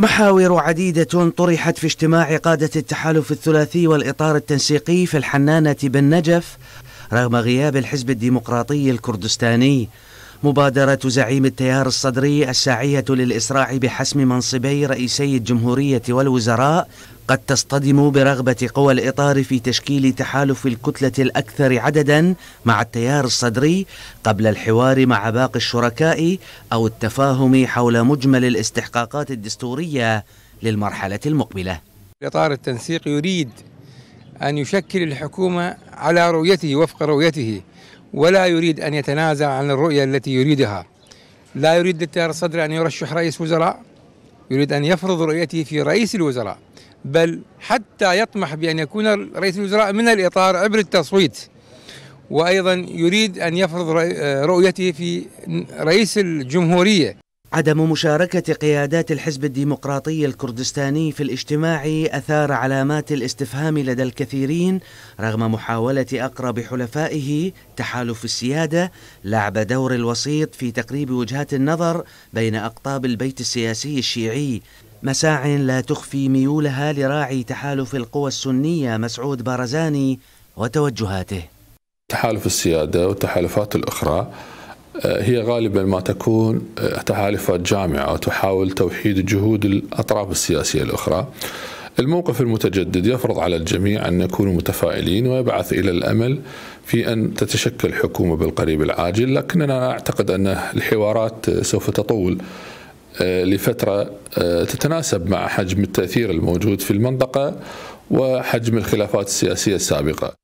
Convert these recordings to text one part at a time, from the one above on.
محاور عديدة طرحت في اجتماع قادة التحالف الثلاثي والإطار التنسيقي في الحنانة بالنجف رغم غياب الحزب الديمقراطي الكردستاني مبادرة زعيم التيار الصدري الساعية للإسراع بحسم منصبي رئيسي الجمهورية والوزراء قد تصطدم برغبة قوى الإطار في تشكيل تحالف الكتلة الأكثر عددا مع التيار الصدري قبل الحوار مع باقي الشركاء أو التفاهم حول مجمل الاستحقاقات الدستورية للمرحلة المقبلة الإطار التنسيق يريد أن يشكل الحكومة على رؤيته وفق رؤيته ولا يريد أن يتنازل عن الرؤية التي يريدها لا يريد للتيار الصدري أن يرشح رئيس وزراء يريد أن يفرض رؤيته في رئيس الوزراء بل حتى يطمح بأن يكون رئيس الوزراء من الإطار عبر التصويت وأيضا يريد أن يفرض آه، رؤيته في رئيس الجمهورية عدم مشاركة قيادات الحزب الديمقراطي الكردستاني في الاجتماع أثار علامات الاستفهام لدى الكثيرين رغم محاولة أقرب حلفائه تحالف السيادة لعب دور الوسيط في تقريب وجهات النظر بين أقطاب البيت السياسي الشيعي مساع لا تخفي ميولها لراعي تحالف القوى السنية مسعود بارزاني وتوجهاته تحالف السيادة والتحالفات الأخرى آه، هي غالبا ما تكون آه، تحالفات جامعة وتحاول توحيد جهود الأطراف السياسية الأخرى الموقف المتجدد يفرض على الجميع أن يكونوا متفائلين ويبعث إلى الأمل في أن تتشكل حكومة بالقريب العاجل لكننا أعتقد أن الحوارات سوف تطول آه، لفترة تتناسب مع حجم التأثير الموجود في المنطقة وحجم الخلافات السياسية السابقة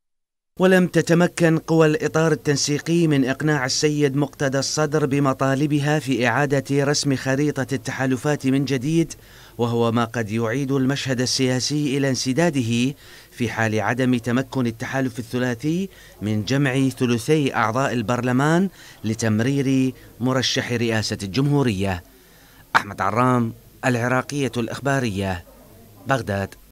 ولم تتمكن قوى الإطار التنسيقي من إقناع السيد مقتدى الصدر بمطالبها في إعادة رسم خريطة التحالفات من جديد وهو ما قد يعيد المشهد السياسي إلى انسداده في حال عدم تمكن التحالف الثلاثي من جمع ثلثي أعضاء البرلمان لتمرير مرشح رئاسة الجمهورية أحمد عرام العراقية الإخبارية بغداد